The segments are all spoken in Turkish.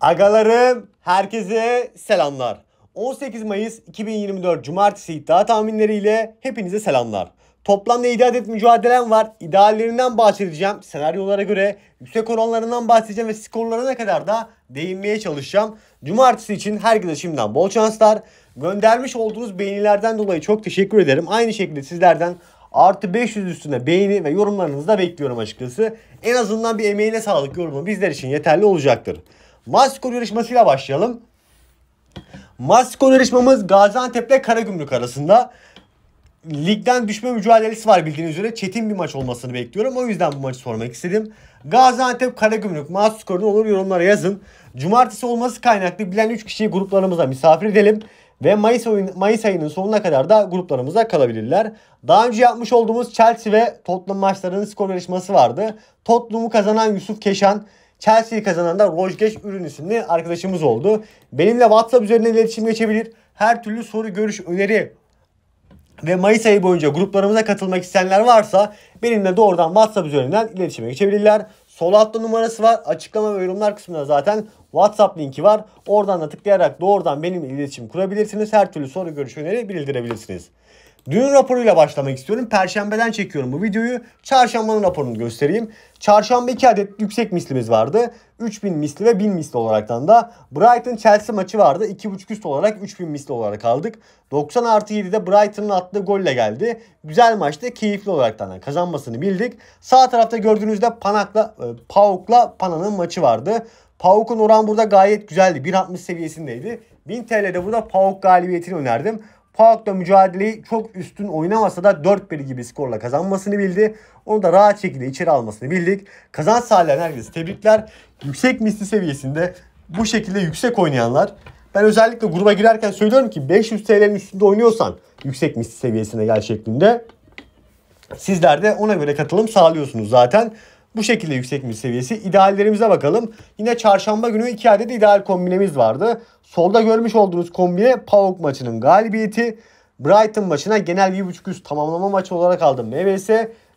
Agalarım, herkese selamlar. 18 Mayıs 2024 Cumartesi iddia tahminleriyle hepinize selamlar. Toplamda idat et mücadelem var. İdeallerinden bahsedeceğim. Senaryolara göre yüksek oranlarından bahsedeceğim ve skorlarına kadar da değinmeye çalışacağım. Cumartesi için herkese şimdiden bol şanslar. Göndermiş olduğunuz beğenilerden dolayı çok teşekkür ederim. Aynı şekilde sizlerden artı 500 üstüne beğeni ve yorumlarınızı da bekliyorum açıkçası. En azından bir emeğine sağlık yorumu bizler için yeterli olacaktır. Maskor yarışmasıyla başlayalım. Maskor yarışmamız Gaziantep'le Karagümrük arasında. Ligden düşme mücadelesi var bildiğiniz üzere. Çetin bir maç olmasını bekliyorum. O yüzden bu maçı sormak istedim. Gaziantep Karagümrük maç ne olur yorumlara yazın. Cumartesi olması kaynaklı bilen 3 kişiyi gruplarımıza misafir edelim. Ve Mayıs, oyun, Mayıs ayının sonuna kadar da gruplarımıza kalabilirler. Daha önce yapmış olduğumuz Chelsea ve Tottenham maçlarının skor yarışması vardı. Tottenham'u kazanan Yusuf Keşan Chelsea'yi kazanan da Rojgeç Ürün isimli arkadaşımız oldu. Benimle WhatsApp üzerinden iletişim geçebilir. Her türlü soru, görüş, öneri ve Mayıs ayı boyunca gruplarımıza katılmak isteyenler varsa benimle doğrudan WhatsApp üzerinden iletişime geçebilirler. Sol altta numarası var. Açıklama ve yorumlar kısmında zaten WhatsApp linki var. Oradan da tıklayarak doğrudan benimle iletişim kurabilirsiniz. Her türlü soru, görüş, öneri bildirebilirsiniz. Dünün raporuyla başlamak istiyorum. Perşembeden çekiyorum bu videoyu. Çarşambanın raporunu göstereyim. Çarşamba 2 adet yüksek mislimiz vardı. 3000 misli ve 1000 misli olaraktan da Brighton Chelsea maçı vardı. 2.5 üst olarak 3000 misli olarak aldık. 90 artı 7'de Brighton'ın attığı golle geldi. Güzel maçtı, keyifli olaraktan da kazanmasını bildik. Sağ tarafta gördüğünüzde Panak'la e, Pauk'la Pana'nın maçı vardı. Pauk'un oran burada gayet güzeldi. 1.60 seviyesindeydi. 1000 TL'de burada Pauk galibiyetini önerdim. Park'la mücadeleyi çok üstün oynamasa da 4-1 gibi skorla kazanmasını bildi. Onu da rahat şekilde içeri almasını bildik. Kazanç sağlayan herkese tebrikler. Yüksek misli seviyesinde bu şekilde yüksek oynayanlar. Ben özellikle gruba girerken söylüyorum ki 500 TL'nin üstünde oynuyorsan yüksek misli seviyesine gel şeklinde. Sizler de ona göre katılım sağlıyorsunuz zaten. Bu şekilde yüksek mil seviyesi. İdeallerimize bakalım. Yine çarşamba günü iki adet ideal kombinemiz vardı. Solda görmüş olduğunuz kombine PAOK maçının galibiyeti. Brighton maçına genel 1.5 üst tamamlama maçı olarak aldım MVS.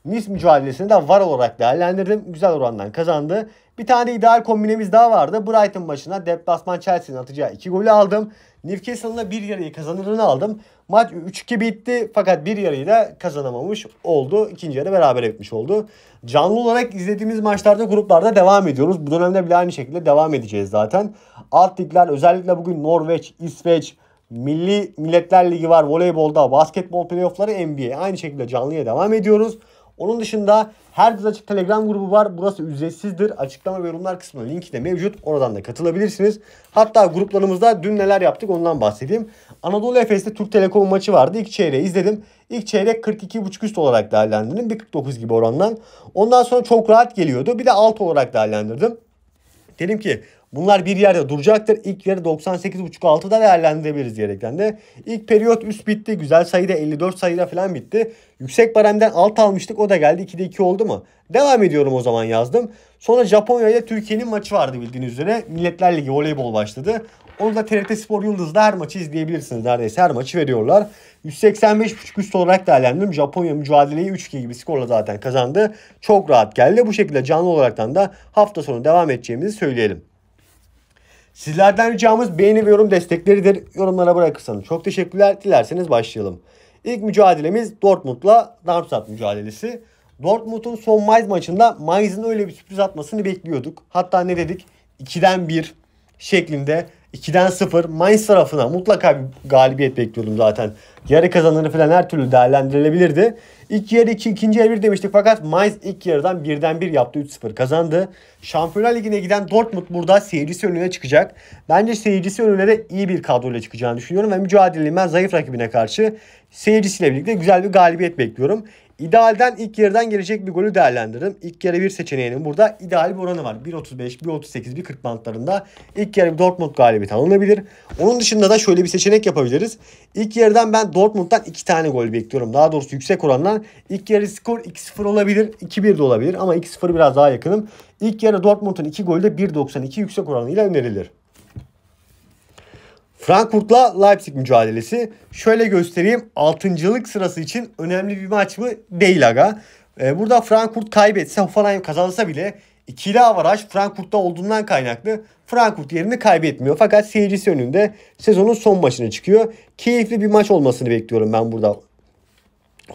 Nice mücadelesini de var olarak değerlendirdim. Güzel orandan kazandı. Bir tane ideal kombinemiz daha vardı. Brighton maçına deplasman Chelsea'nin atacağı 2 golü aldım. Newcastle'ın bir yarıyı kazanırını aldım. Maç 3-2 bitti fakat bir yarıyı da kazanamamış oldu. İkinci yarı beraber etmiş oldu. Canlı olarak izlediğimiz maçlarda gruplarda devam ediyoruz. Bu dönemde bile aynı şekilde devam edeceğiz zaten. Alt ligler özellikle bugün Norveç, İsveç, Milli Milletler Ligi var voleybolda, basketbol playoffları NBA. Aynı şekilde canlıya devam ediyoruz. Onun dışında Herkes Açık Telegram grubu var. Burası ücretsizdir. Açıklama ve yorumlar kısmında linki de mevcut. Oradan da katılabilirsiniz. Hatta gruplarımızda dün neler yaptık ondan bahsedeyim. Anadolu Efes'te Türk Telekom maçı vardı. İlk çeyreği izledim. İlk çeyrek 42.5 üst olarak değerlendirdim. 1.49 gibi orandan. Ondan sonra çok rahat geliyordu. Bir de alt olarak değerlendirdim. Dedim ki Bunlar bir yerde duracaktır. İlk yarı 98.5-6'da değerlendirebiliriz diyerekten de. İlk periyot üst bitti. Güzel sayıda 54 sayıda falan bitti. Yüksek baremden alt almıştık. O da geldi. 2'de 2 oldu mu? Devam ediyorum o zaman yazdım. Sonra Japonya ile Türkiye'nin maçı vardı bildiğiniz üzere. Milletler Ligi voleybol başladı. Onu da TRT Spor Yıldız'da her maçı izleyebilirsiniz. Neredeyse her maçı veriyorlar. 185.5 üst olarak değerlendim. Japonya mücadeleyi 3-2 gibi skorla zaten kazandı. Çok rahat geldi. Bu şekilde canlı olaraktan da hafta sonu devam edeceğimizi söyleyelim. Sizlerden ricamız beğeni ve yorum destekleridir. Yorumlara bırakırsanız çok teşekkürler. Dilerseniz başlayalım. İlk mücadelemiz Dortmund'la Darmstadt mücadelesi. Dortmund'un son Mayıs maçında Mayıs'ın öyle bir sürpriz atmasını bekliyorduk. Hatta ne dedik? 2'den 1 şeklinde 2'den 0 Mainz tarafına mutlaka bir galibiyet bekliyordum zaten. Yarı kazanırı falan her türlü değerlendirilebilirdi. İlk yarı 2, ikinci yarı 1 demiştik fakat Mainz ilk yarıdan birden 1 yaptı. 3-0 kazandı. Şampiyonlar Ligi'ne giden Dortmund burada seyircisi önüne çıkacak. Bence seyircisi önüne de iyi bir kadroyla çıkacağını düşünüyorum ve mücadeleli ben zayıf rakibine karşı seyircisiyle birlikte güzel bir galibiyet bekliyorum. İdealden ilk yarıdan gelecek bir golü değerlendirdim. İlk yarı bir seçeneğinin burada ideal bir oranı var. 1.35, 1.38, 1.40 bantlarında ilk yarı Dortmund galibi tanınabilir. Onun dışında da şöyle bir seçenek yapabiliriz. İlk yarıdan ben Dortmund'dan 2 tane gol bekliyorum. Daha doğrusu yüksek orandan. İlk yarı skor 2-0 olabilir, 2-1 de olabilir ama 2-0 biraz daha yakınım. İlk yarı Dortmund'un 2 golü de 1.92 yüksek oranıyla önerilir. Frankfurt'la Leipzig mücadelesi. Şöyle göstereyim. Altıncılık sırası için önemli bir maç mı? Değil aga. Ee, burada Frankfurt kaybetse Hoffenheim kazansa bile ikili avaraj Frankfurt'ta olduğundan kaynaklı Frankfurt yerini kaybetmiyor. Fakat seyircisi önünde sezonun son maçına çıkıyor. Keyifli bir maç olmasını bekliyorum ben burada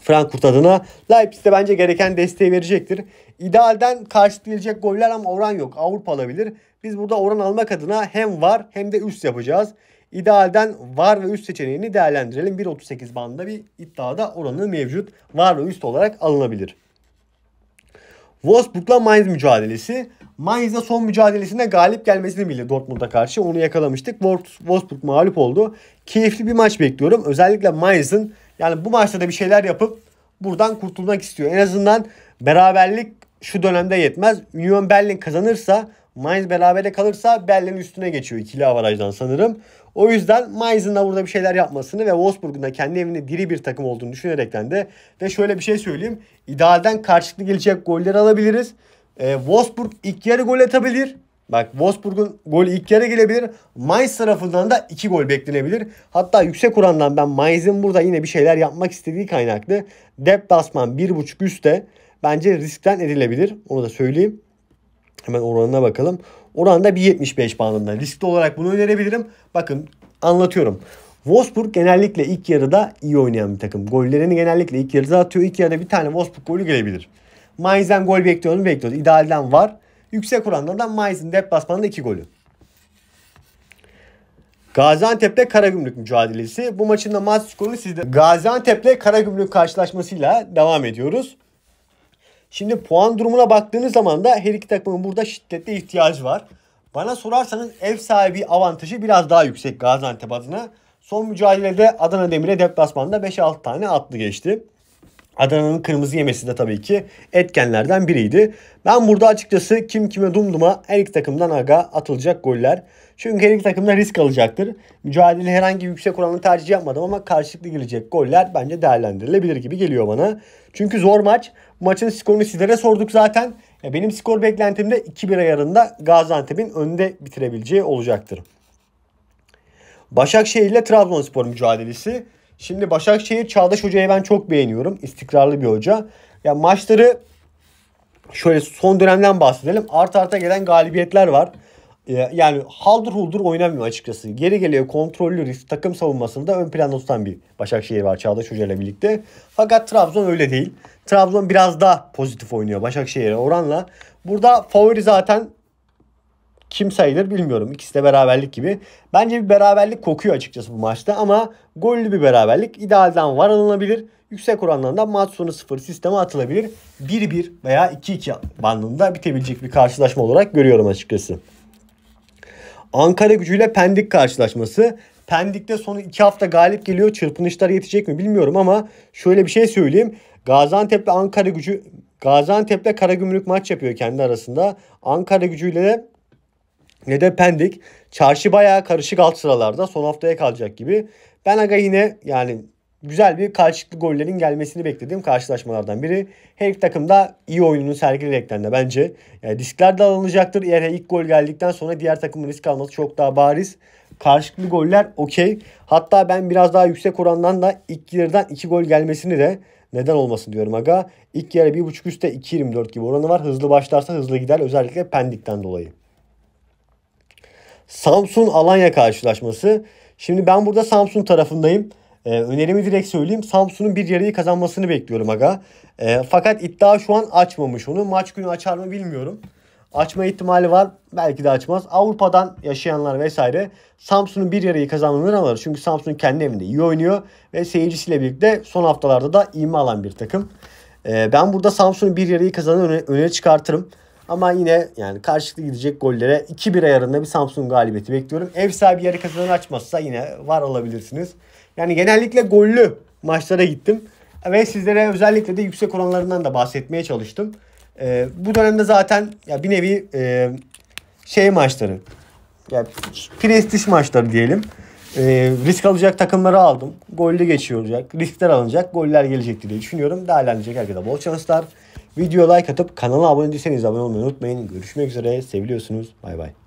Frankfurt adına. Leipzig de bence gereken desteği verecektir. İdealden karşılayacak goller ama oran yok. Avrupa alabilir. Biz burada oran almak adına hem var hem de üst yapacağız. İdealden var ve üst seçeneğini değerlendirelim. 1.38 bandında bir iddiada oranı mevcut. Var ve üst olarak alınabilir. Wolfsburg'la Mainz mücadelesi. Mainz'da son mücadelesinde galip gelmesini bildi Dortmund'a karşı. Onu yakalamıştık. Wolfsburg mağlup oldu. Keyifli bir maç bekliyorum. Özellikle Mainz'ın yani bu maçta da bir şeyler yapıp buradan kurtulmak istiyor. En azından beraberlik şu dönemde yetmez. Union Berlin kazanırsa Mainz berabere kalırsa Berlin üstüne geçiyor ikili avarajdan sanırım. O yüzden Mainz'ın da burada bir şeyler yapmasını ve Wolfsburg'un da kendi evinde diri bir takım olduğunu düşünerekten de ve şöyle bir şey söyleyeyim. İdealden karşılıklı gelecek golleri alabiliriz. E, Wolfsburg ilk yarı gol atabilir. Bak Wolfsburg'un golü ilk yarı gelebilir. Mainz tarafından da 2 gol beklenebilir. Hatta yüksek orandan ben Mainz'in burada yine bir şeyler yapmak istediği kaynaklı. Deplasman 1.5 üstte bence riskten edilebilir. Onu da söyleyeyim. Hemen oranına bakalım. Oran da 1.75 bandında. Riskli olarak bunu önerebilirim. Bakın anlatıyorum. Wolfsburg genellikle ilk yarıda iyi oynayan bir takım. Gollerini genellikle ilk yarıda atıyor. İlk yarıda bir tane Wolfsburg golü gelebilir. Mainz'den gol bekliyoruz bekliyoruz. İdealden var. Yüksek oranda da Mainz'in deplasmanında iki golü. Gaziantep'te Karagümrük mücadelesi. Bu maçın da maç skoru sizde. Gaziantep'te Karagümrük karşılaşmasıyla devam ediyoruz. Şimdi puan durumuna baktığınız zaman da her iki takımın burada şiddetli ihtiyacı var. Bana sorarsanız ev sahibi avantajı biraz daha yüksek Gaziantep adına. Son mücadelede Adana Demir'e deplasmanda 5-6 tane atlı geçti. Adana'nın kırmızı yemesi de tabii ki etkenlerden biriydi. Ben burada açıkçası kim kime dumduma her iki takımdan aga atılacak goller çünkü her iki takım da risk alacaktır. Mücadele herhangi yüksek oranlı tercih yapmadım ama karşılıklı gelecek goller bence değerlendirilebilir gibi geliyor bana. Çünkü zor maç. Maçın skorunu sizlere sorduk zaten. E, benim skor beklentim de 2-1 ayarında Gaziantep'in önde bitirebileceği olacaktır. Başakşehir ile Trabzonspor mücadelesi. Şimdi Başakşehir Çağdaş Hoca'yı ben çok beğeniyorum. İstikrarlı bir hoca. Ya maçları şöyle son dönemden bahsedelim. Art arta gelen galibiyetler var. Ee, yani haldır huldur oynamıyor açıkçası. Geri geliyor kontrollü risk takım savunmasında ön planda tutan bir Başakşehir var Çağdaş Hoca ile birlikte. Fakat Trabzon öyle değil. Trabzon biraz daha pozitif oynuyor Başakşehir'e oranla. Burada favori zaten kim sayılır bilmiyorum. İkisi de beraberlik gibi. Bence bir beraberlik kokuyor açıkçası bu maçta ama gollü bir beraberlik idealden var alınabilir. Yüksek orandan maç sonu 0 sisteme atılabilir. 1-1 veya 2-2 bandında bitebilecek bir karşılaşma olarak görüyorum açıkçası. Ankara gücüyle Pendik karşılaşması. Pendik'te son 2 hafta galip geliyor. Çırpınışlar yetecek mi bilmiyorum ama şöyle bir şey söyleyeyim. Gaziantep'le Ankara gücü Gaziantep'le Karagümrük maç yapıyor kendi arasında. Ankara gücüyle de ne de Pendik. Çarşı bayağı karışık alt sıralarda. Son haftaya kalacak gibi. Ben aga yine yani güzel bir karşılıklı gollerin gelmesini beklediğim karşılaşmalardan biri. Her iki takım da iyi oyununu sergileyerekten de bence yani riskler de alınacaktır. Eğer ilk gol geldikten sonra diğer takımın risk alması çok daha bariz. Karşılıklı goller okey. Hatta ben biraz daha yüksek orandan da ilk yarıdan iki gol gelmesini de neden olmasın diyorum aga. İlk yarı bir buçuk üstte 2.24 gibi oranı var. Hızlı başlarsa hızlı gider özellikle Pendik'ten dolayı. Samsun Alanya karşılaşması. Şimdi ben burada Samsun tarafındayım. E, önerimi direkt söyleyeyim. Samsun'un bir yarıyı kazanmasını bekliyorum aga. E, fakat iddia şu an açmamış onu. Maç günü açar mı bilmiyorum. Açma ihtimali var. Belki de açmaz. Avrupa'dan yaşayanlar vesaire Samsun'un bir yarıyı kazanmalarını alır. Çünkü Samsun kendi evinde iyi oynuyor. Ve seyircisiyle birlikte son haftalarda da iğme alan bir takım. E, ben burada Samsun'un bir yarıyı kazanır öne, öne çıkartırım. Ama yine yani karşılıklı gidecek gollere 2-1 ayarında bir Samsung galibiyeti bekliyorum. Ev sahibi yarı kazanır açmazsa yine var olabilirsiniz. Yani genellikle gollü maçlara gittim. Ve sizlere özellikle de yüksek oranlarından da bahsetmeye çalıştım. E, bu dönemde zaten ya bir nevi e, şey maçları. ya prestij maçları diyelim. E, risk alacak takımları aldım. Gollü geçiyor olacak. Riskler alınacak. Goller gelecektir diye düşünüyorum. Değerlendirecek herkese bol şanslar. Video like atıp kanala abone değilseniz abone olmayı unutmayın. Görüşmek üzere. Seviliyorsunuz. Bay bay.